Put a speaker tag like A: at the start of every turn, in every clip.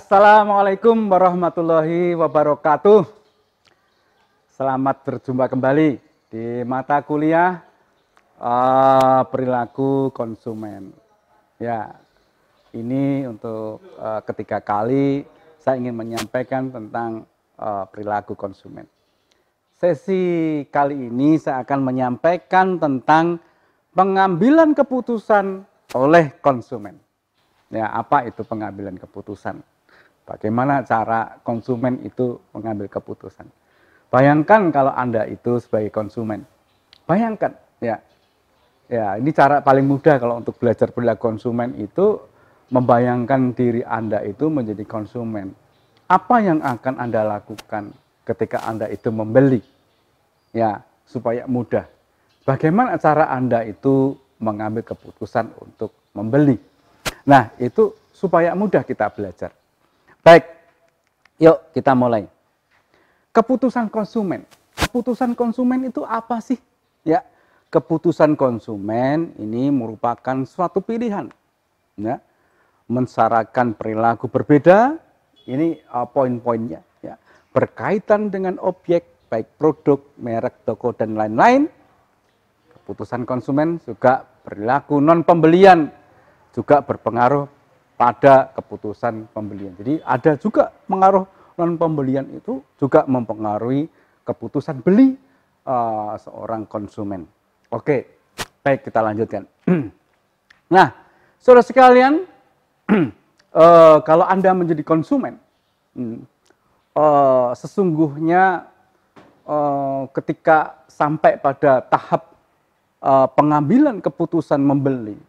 A: Assalamualaikum warahmatullahi wabarakatuh. Selamat berjumpa kembali di mata kuliah uh, perilaku konsumen. Ya, ini untuk uh, ketiga kali saya ingin menyampaikan tentang uh, perilaku konsumen. Sesi kali ini saya akan menyampaikan tentang pengambilan keputusan oleh konsumen. Ya, apa itu pengambilan keputusan? Bagaimana cara konsumen itu mengambil keputusan? Bayangkan kalau Anda itu sebagai konsumen. Bayangkan ya. Ya, ini cara paling mudah kalau untuk belajar perilaku konsumen itu membayangkan diri Anda itu menjadi konsumen. Apa yang akan Anda lakukan ketika Anda itu membeli? Ya, supaya mudah. Bagaimana cara Anda itu mengambil keputusan untuk membeli? Nah, itu supaya mudah kita belajar. Baik, yuk kita mulai. Keputusan konsumen. Keputusan konsumen itu apa sih? Ya, keputusan konsumen ini merupakan suatu pilihan. Ya, mensarakan perilaku berbeda. Ini uh, poin-poinnya. Ya, berkaitan dengan objek baik produk, merek, toko dan lain-lain. Keputusan konsumen juga perilaku non pembelian juga berpengaruh pada keputusan pembelian. Jadi ada juga pengaruh non pembelian itu juga mempengaruhi keputusan beli uh, seorang konsumen. Oke, baik kita lanjutkan. nah, saudara sekalian, uh, kalau anda menjadi konsumen, uh, sesungguhnya uh, ketika sampai pada tahap uh, pengambilan keputusan membeli,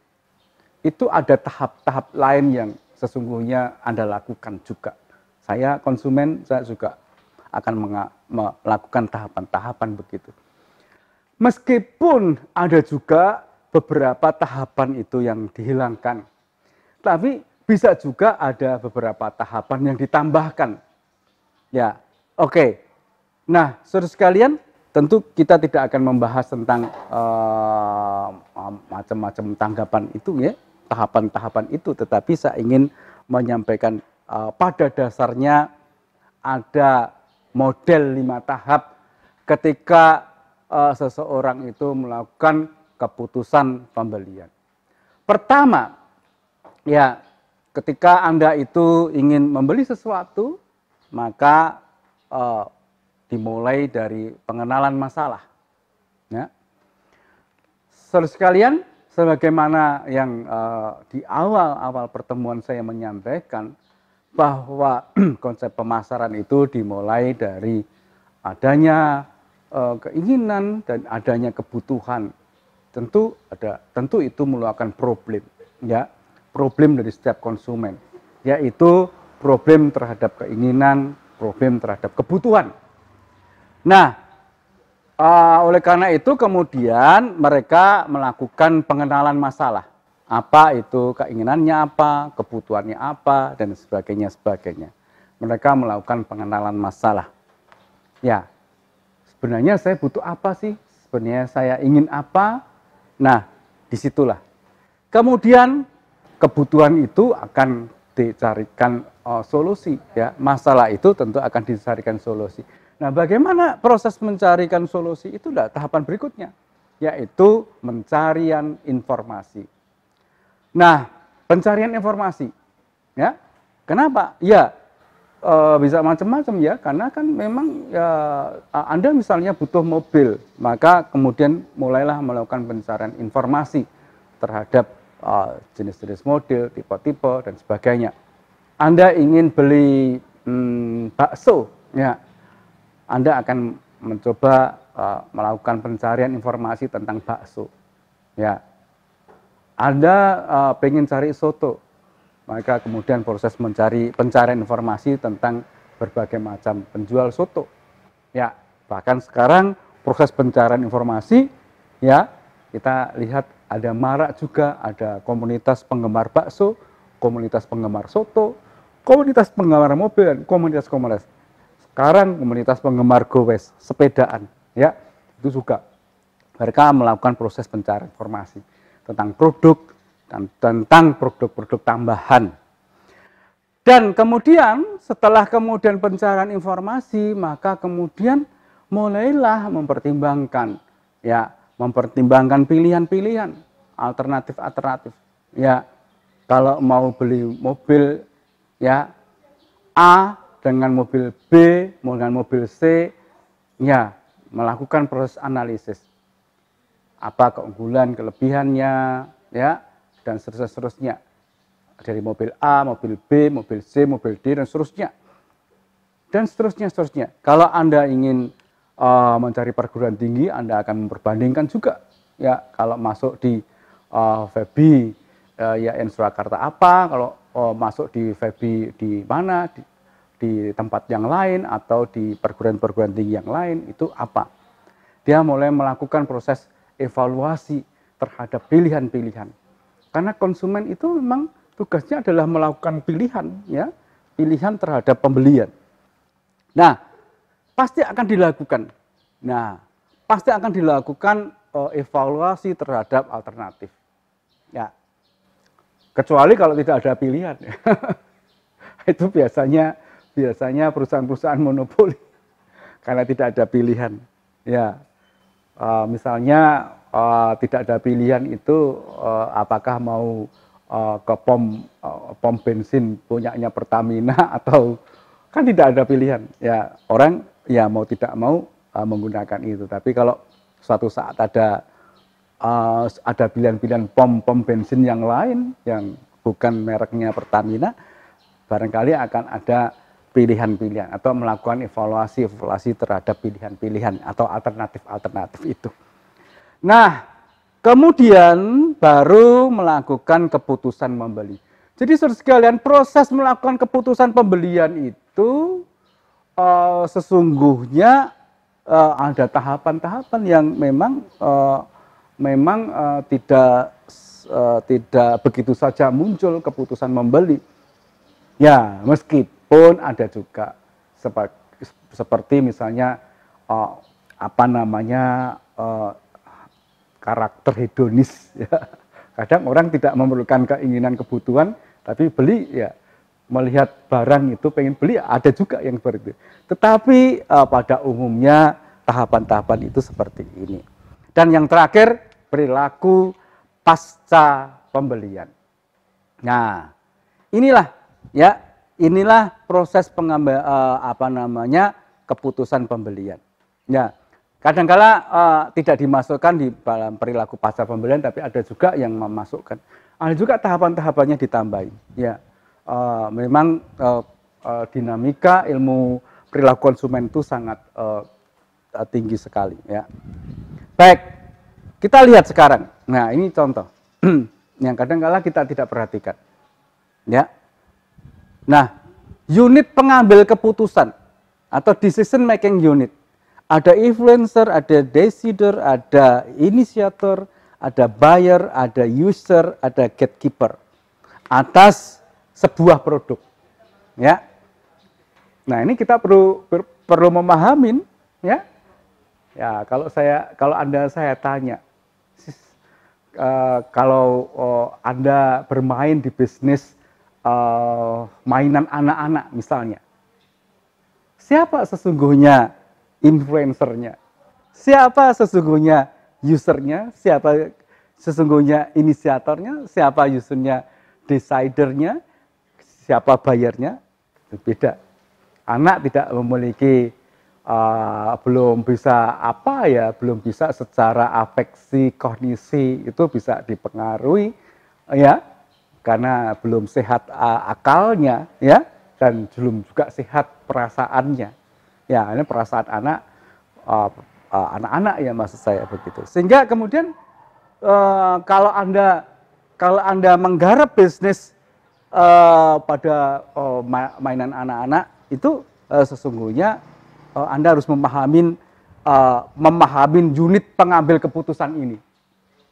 A: itu ada tahap-tahap lain yang sesungguhnya Anda lakukan juga. Saya konsumen, saya juga akan melakukan tahapan-tahapan begitu. Meskipun ada juga beberapa tahapan itu yang dihilangkan, tapi bisa juga ada beberapa tahapan yang ditambahkan. Ya, oke. Okay. Nah, saudara sekalian, tentu kita tidak akan membahas tentang uh, macam-macam tanggapan itu ya tahapan-tahapan itu, tetapi saya ingin menyampaikan uh, pada dasarnya ada model lima tahap ketika uh, seseorang itu melakukan keputusan pembelian. Pertama, ya ketika Anda itu ingin membeli sesuatu, maka uh, dimulai dari pengenalan masalah. Ya. Saudara sekalian, sebagaimana yang uh, di awal-awal pertemuan saya menyampaikan bahwa konsep pemasaran itu dimulai dari adanya uh, keinginan dan adanya kebutuhan. Tentu ada tentu itu meluakan problem ya, problem dari setiap konsumen yaitu problem terhadap keinginan, problem terhadap kebutuhan. Nah, Uh, oleh karena itu kemudian mereka melakukan pengenalan masalah. Apa itu keinginannya apa, kebutuhannya apa, dan sebagainya sebagainya. Mereka melakukan pengenalan masalah. Ya, sebenarnya saya butuh apa sih? Sebenarnya saya ingin apa? Nah, disitulah. Kemudian kebutuhan itu akan dicarikan uh, solusi. Ya, masalah itu tentu akan dicarikan solusi. Nah, bagaimana proses mencarikan solusi itu adalah tahapan berikutnya, yaitu pencarian informasi. Nah, pencarian informasi, ya, kenapa? Ya, e, bisa macam-macam ya, karena kan memang ya, eh, Anda misalnya butuh mobil, maka kemudian mulailah melakukan pencarian informasi terhadap eh, jenis-jenis uh, model, tipe-tipe dan sebagainya. Anda ingin beli hmm, bakso, ya anda akan mencoba uh, melakukan pencarian informasi tentang bakso. Ya, Anda uh, pengen cari soto, maka kemudian proses mencari pencarian informasi tentang berbagai macam penjual soto. Ya, bahkan sekarang proses pencarian informasi, ya kita lihat ada marak juga, ada komunitas penggemar bakso, komunitas penggemar soto, komunitas penggemar mobil, komunitas-komunitas. Sekarang komunitas penggemar gowes, sepedaan, ya itu juga mereka melakukan proses pencarian informasi tentang produk dan tentang produk-produk tambahan. Dan kemudian setelah kemudian pencarian informasi, maka kemudian mulailah mempertimbangkan ya, mempertimbangkan pilihan-pilihan alternatif-alternatif. Ya, kalau mau beli mobil ya A dengan mobil B, dengan mobil C, ya melakukan proses analisis. Apa keunggulan, kelebihannya, ya, dan seterusnya. Dari mobil A, mobil B, mobil C, mobil D, dan seterusnya. Dan seterusnya, seterusnya. Kalau Anda ingin uh, mencari perguruan tinggi, Anda akan memperbandingkan juga. Ya, kalau masuk di uh, eh, Febi, uh, eh, ya Surakarta apa, kalau uh, masuk di Febi di mana, di, di tempat yang lain atau di perguruan-perguruan tinggi yang lain itu apa. Dia mulai melakukan proses evaluasi terhadap pilihan-pilihan. Karena konsumen itu memang tugasnya adalah melakukan pilihan ya, pilihan terhadap pembelian. Nah, pasti akan dilakukan. Nah, pasti akan dilakukan eh, evaluasi terhadap alternatif. Ya. Kecuali kalau tidak ada pilihan. itu biasanya biasanya perusahaan-perusahaan monopoli karena tidak ada pilihan. Ya, uh, misalnya uh, tidak ada pilihan itu uh, apakah mau uh, ke pom uh, pom bensin punyanya Pertamina atau kan tidak ada pilihan. Ya orang ya mau tidak mau uh, menggunakan itu. Tapi kalau suatu saat ada uh, ada pilihan-pilihan pom-pom bensin yang lain yang bukan mereknya Pertamina, barangkali akan ada pilihan-pilihan atau melakukan evaluasi-evaluasi terhadap pilihan-pilihan atau alternatif-alternatif itu. Nah, kemudian baru melakukan keputusan membeli. Jadi saudara sekalian, proses melakukan keputusan pembelian itu uh, sesungguhnya uh, ada tahapan-tahapan yang memang uh, memang uh, tidak uh, tidak begitu saja muncul keputusan membeli. Ya, meskipun pun ada juga seperti misalnya uh, apa namanya uh, karakter hedonis ya. Kadang orang tidak memerlukan keinginan kebutuhan tapi beli ya melihat barang itu pengen beli ada juga yang seperti itu. Tetapi uh, pada umumnya tahapan-tahapan itu seperti ini. Dan yang terakhir perilaku pasca pembelian. Nah, inilah ya inilah proses pengambil uh, eh, apa namanya keputusan pembelian. Ya, kadangkala uh, tidak dimasukkan di dalam perilaku pasar pembelian, tapi ada juga yang memasukkan. Ada juga tahapan-tahapannya ditambahi. Ya, uh, memang uh, uh, dinamika ilmu perilaku konsumen itu sangat uh, tinggi sekali. Ya, baik kita lihat sekarang. Nah, ini contoh yang kadangkala kita tidak perhatikan. Ya, Nah, unit pengambil keputusan atau decision making unit. Ada influencer, ada decider, ada inisiator, ada buyer, ada user, ada gatekeeper atas sebuah produk. Ya. Nah, ini kita perlu per, perlu memahamin ya. Ya, kalau saya kalau Anda saya tanya uh, kalau uh, Anda bermain di bisnis uh, mainan anak-anak misalnya. Siapa sesungguhnya influencernya? Siapa sesungguhnya usernya? Siapa sesungguhnya inisiatornya? Siapa usernya decidernya? Siapa bayarnya? Beda. Anak tidak memiliki uh, belum bisa apa ya, belum bisa secara afeksi, kognisi itu bisa dipengaruhi ya karena belum sehat akalnya ya dan belum juga sehat perasaannya ya ini perasaan anak anak-anak uh, ya maksud saya begitu sehingga kemudian e, kalau anda kalau anda menggarap bisnis e, pada e, mainan anak-anak itu sesungguhnya anda harus memahami uh, memahamin unit pengambil keputusan ini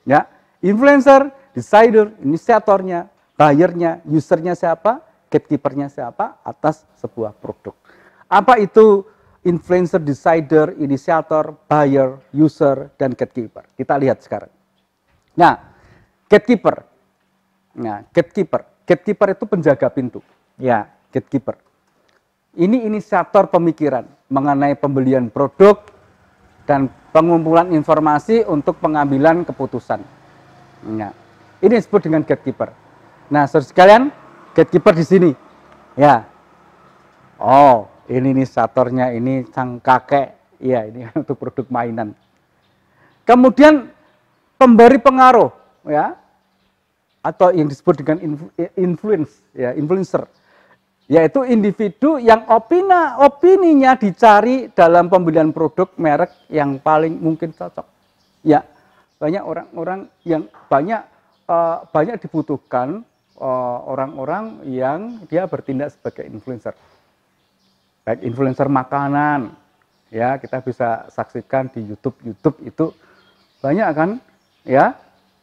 A: ya influencer decider, inisiatornya, Buyernya, usernya siapa, gatekeepernya siapa atas sebuah produk. Apa itu influencer, decider, inisiator, buyer, user, dan gatekeeper? Kita lihat sekarang. Nah, gatekeeper. Nah, gatekeeper. Gatekeeper itu penjaga pintu. Ya, gatekeeper. Ini inisiator pemikiran mengenai pembelian produk dan pengumpulan informasi untuk pengambilan keputusan. Nah, ini disebut dengan gatekeeper. Nah, saudara sekalian, gatekeeper di sini. Ya. Oh, ini nih satornya, ini sang kakek. ya ini untuk produk mainan. Kemudian pemberi pengaruh, ya. Atau yang disebut dengan eh, influence, ya, influencer. Yaitu individu yang opina, opininya dicari dalam pembelian produk merek yang paling mungkin cocok. Ya, banyak orang-orang yang banyak uh, banyak dibutuhkan Eh, orang-orang yang dia bertindak sebagai influencer. Baik influencer makanan, ya kita bisa saksikan di YouTube YouTube itu banyak kan, ya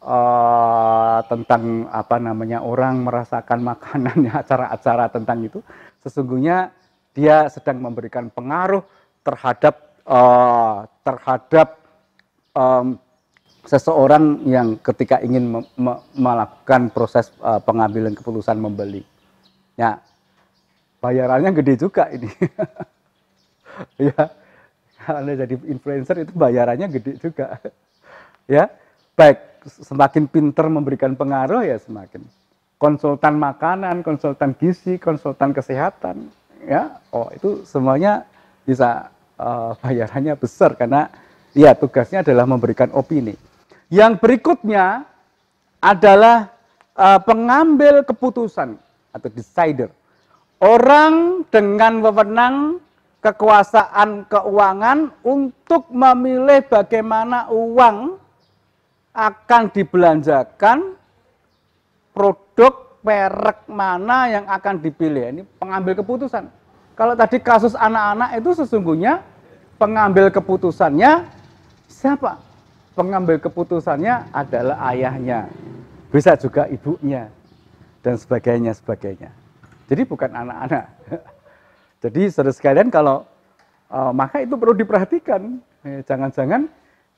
A: uh, tentang apa namanya orang merasakan makanannya acara-acara tentang itu. Sesungguhnya dia sedang memberikan pengaruh terhadap uh, terhadap um, seseorang yang ketika ingin me me melakukan proses uh, pengambilan keputusan membeli. Ya, bayarannya gede juga ini. ya, Anda jadi influencer itu bayarannya gede juga. ya, baik semakin pinter memberikan pengaruh ya semakin konsultan makanan, konsultan gizi, konsultan kesehatan, ya, oh itu semuanya bisa uh, bayarannya besar karena ya tugasnya adalah memberikan opini. Yang berikutnya adalah uh, pengambil keputusan atau decider. Orang dengan wewenang kekuasaan keuangan untuk memilih bagaimana uang akan dibelanjakan produk merek mana yang akan dipilih. Ini pengambil keputusan. Kalau tadi kasus anak-anak itu sesungguhnya pengambil keputusannya siapa? pengambil keputusannya adalah ayahnya, bisa juga ibunya, dan sebagainya, sebagainya. Jadi bukan anak-anak. Jadi saudara sekalian kalau uh, maka itu perlu diperhatikan. E, jangan-jangan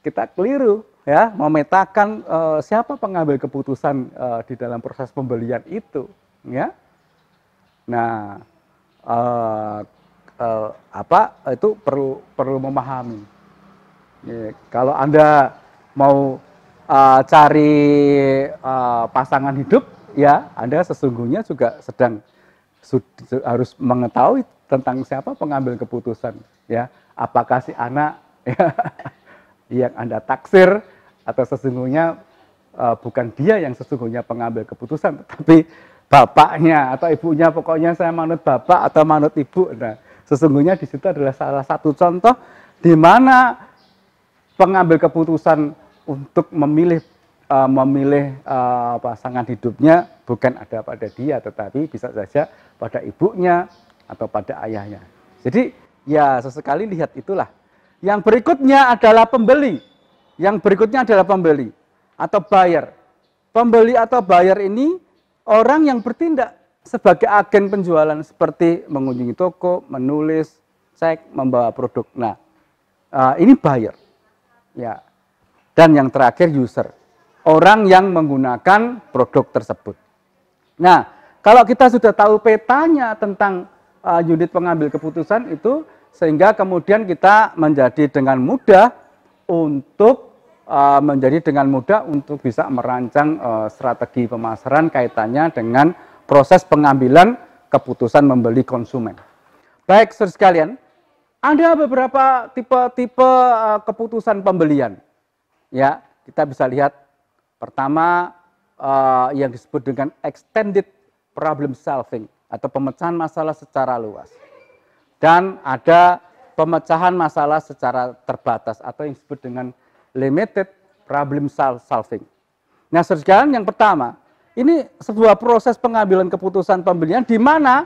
A: kita keliru ya memetakan uh, siapa pengambil keputusan uh, di dalam proses pembelian itu, ya. Nah, uh, uh, apa itu perlu perlu memahami. Ya, kalau anda mau uh, cari uh, pasangan hidup, ya Anda sesungguhnya juga sedang harus mengetahui tentang siapa pengambil keputusan, ya apakah si anak ya, yang Anda taksir atau sesungguhnya uh, bukan dia yang sesungguhnya pengambil keputusan, tapi bapaknya atau ibunya pokoknya saya manut bapak atau manut ibu. Nah, sesungguhnya di situ adalah salah satu contoh di mana pengambil keputusan untuk memilih uh, memilih uh, pasangan hidupnya bukan ada pada dia tetapi bisa saja pada ibunya atau pada ayahnya. Jadi ya sesekali lihat itulah. Yang berikutnya adalah pembeli. Yang berikutnya adalah pembeli atau buyer. Pembeli atau buyer ini orang yang bertindak sebagai agen penjualan seperti mengunjungi toko, menulis, cek, membawa produk. Nah, eh, ini buyer. Ya, dan yang terakhir user, orang yang menggunakan produk tersebut. Nah, kalau kita sudah tahu petanya tentang uh, unit pengambil keputusan itu, sehingga kemudian kita menjadi dengan mudah untuk uh, menjadi dengan mudah untuk bisa merancang uh, strategi pemasaran kaitannya dengan proses pengambilan keputusan membeli konsumen. Baik, saudara sekalian, ada beberapa tipe-tipe uh, keputusan pembelian ya kita bisa lihat pertama uh, yang disebut dengan extended problem solving atau pemecahan masalah secara luas dan ada pemecahan masalah secara terbatas atau yang disebut dengan limited problem solving. Nah, sekarang yang pertama, ini sebuah proses pengambilan keputusan pembelian di mana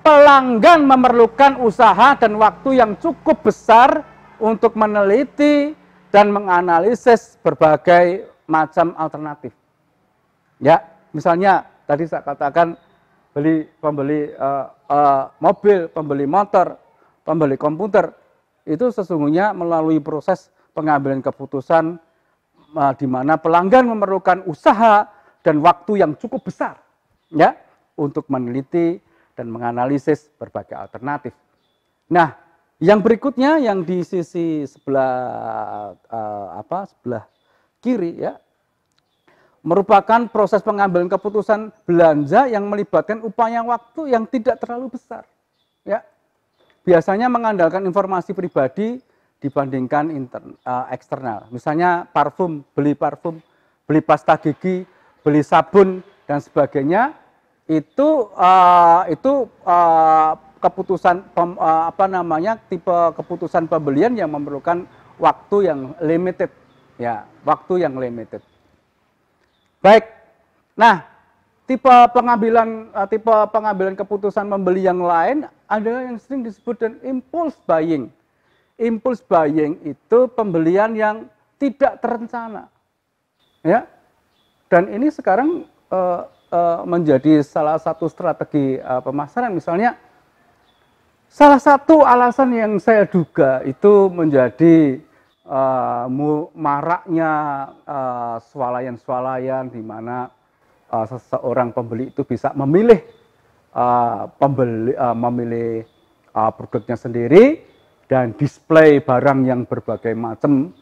A: pelanggan memerlukan usaha dan waktu yang cukup besar untuk meneliti, dan menganalisis berbagai macam alternatif. Ya, misalnya tadi saya katakan beli pembeli uh, uh, mobil, pembeli motor, pembeli komputer itu sesungguhnya melalui proses pengambilan keputusan uh, di mana pelanggan memerlukan usaha dan waktu yang cukup besar ya untuk meneliti dan menganalisis berbagai alternatif. Nah, yang berikutnya yang di sisi sebelah uh, apa sebelah kiri ya merupakan proses pengambilan keputusan belanja yang melibatkan upaya waktu yang tidak terlalu besar ya biasanya mengandalkan informasi pribadi dibandingkan intern, uh, eksternal misalnya parfum beli parfum beli pasta gigi beli sabun dan sebagainya itu uh, itu uh, keputusan pem, eh, apa namanya tipe keputusan pembelian yang memerlukan waktu yang limited ya waktu yang limited baik nah tipe pengambilan eh, tipe pengambilan keputusan membeli yang lain adalah yang sering disebut dengan impulse buying impulse buying itu pembelian yang tidak terencana ya dan ini sekarang uh, uh, menjadi salah satu strategi uh, pemasaran misalnya Salah satu alasan yang saya duga itu menjadi uh, maraknya eh, swalayan-swalayan di mana uh, seseorang pembeli itu bisa memilih uh, pembeli uh, memilih uh, produknya sendiri dan display barang yang berbagai macam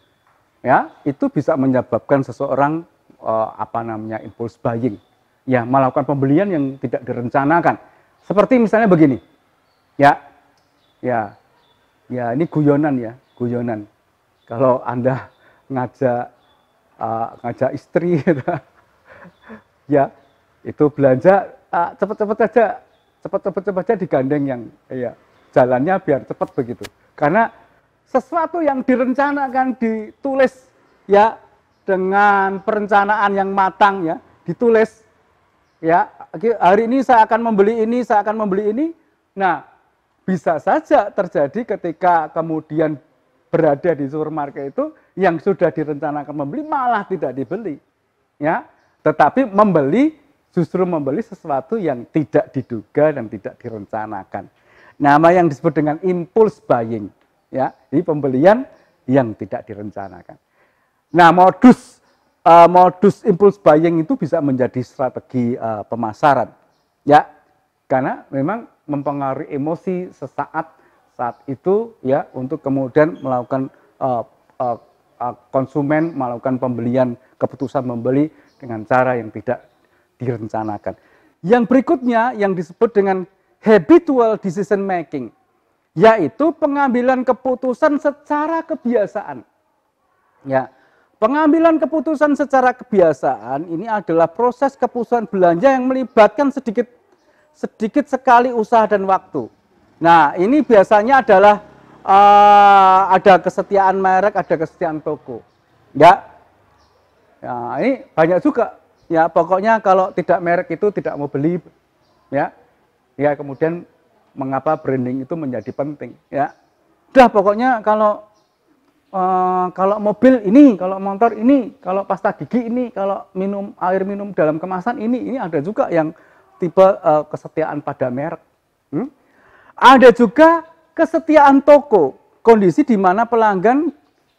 A: ya itu bisa menyebabkan seseorang uh, apa namanya impulse buying ya melakukan pembelian yang tidak direncanakan seperti misalnya begini ya ya ya ini guyonan ya guyonan kalau anda ngajak uh, ngajak istri gitu, ya itu belanja uh, cepet-cepet aja cepet-cepet aja digandeng yang ya jalannya biar cepet begitu karena sesuatu yang direncanakan ditulis ya dengan perencanaan yang matang ya ditulis ya hari ini saya akan membeli ini saya akan membeli ini nah bisa saja terjadi ketika kemudian berada di supermarket itu yang sudah direncanakan membeli malah tidak dibeli. Ya, tetapi membeli justru membeli sesuatu yang tidak diduga dan tidak direncanakan. Nama yang disebut dengan impulse buying, ya, ini pembelian yang tidak direncanakan. Nah, modus uh, modus impulse buying itu bisa menjadi strategi uh, pemasaran, ya, karena memang mempengaruhi emosi sesaat saat itu ya untuk kemudian melakukan uh, uh, uh, konsumen melakukan pembelian keputusan membeli dengan cara yang tidak direncanakan. Yang berikutnya yang disebut dengan habitual decision making yaitu pengambilan keputusan secara kebiasaan. Ya, Pengambilan keputusan secara kebiasaan ini adalah proses keputusan belanja yang melibatkan sedikit sedikit sekali usaha dan waktu. Nah, ini biasanya adalah uh, ada kesetiaan merek, ada kesetiaan toko. Ya. Ya, ini banyak juga. Ya, pokoknya kalau tidak merek itu tidak mau beli. Ya. Ya, kemudian mengapa branding itu menjadi penting, ya. Udah pokoknya kalau uh, kalau mobil ini, kalau motor ini, kalau pasta gigi ini, kalau minum air minum dalam kemasan ini, ini ada juga yang tipe uh, kesetiaan pada merek. Hmm? Ada juga kesetiaan toko, kondisi di mana pelanggan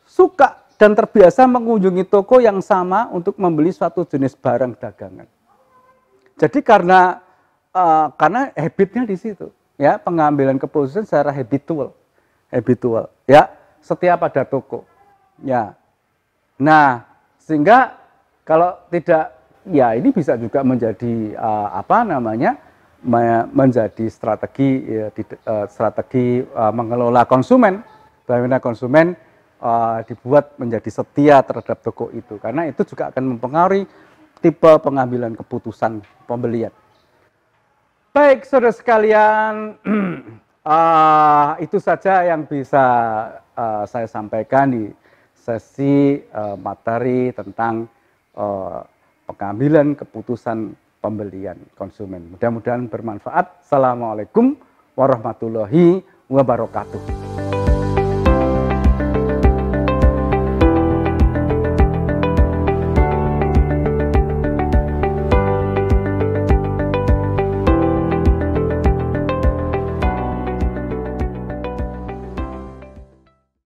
A: suka dan terbiasa mengunjungi toko yang sama untuk membeli suatu jenis barang dagangan. Jadi karena uh, karena habitnya di situ, ya pengambilan keputusan secara habitual, habitual, ya setia pada toko, ya. Nah sehingga kalau tidak ya ini bisa juga menjadi eh, apa namanya menjadi strategi ya, di, uh, strategi uh, mengelola konsumen bagaimana konsumen uh, dibuat menjadi setia terhadap toko itu karena itu juga akan mempengaruhi tipe pengambilan keputusan pembelian baik saudara sekalian uh, itu saja yang bisa uh, saya sampaikan di sesi uh, materi tentang uh, pengambilan keputusan pembelian konsumen. Mudah-mudahan bermanfaat. Assalamualaikum warahmatullahi wabarakatuh.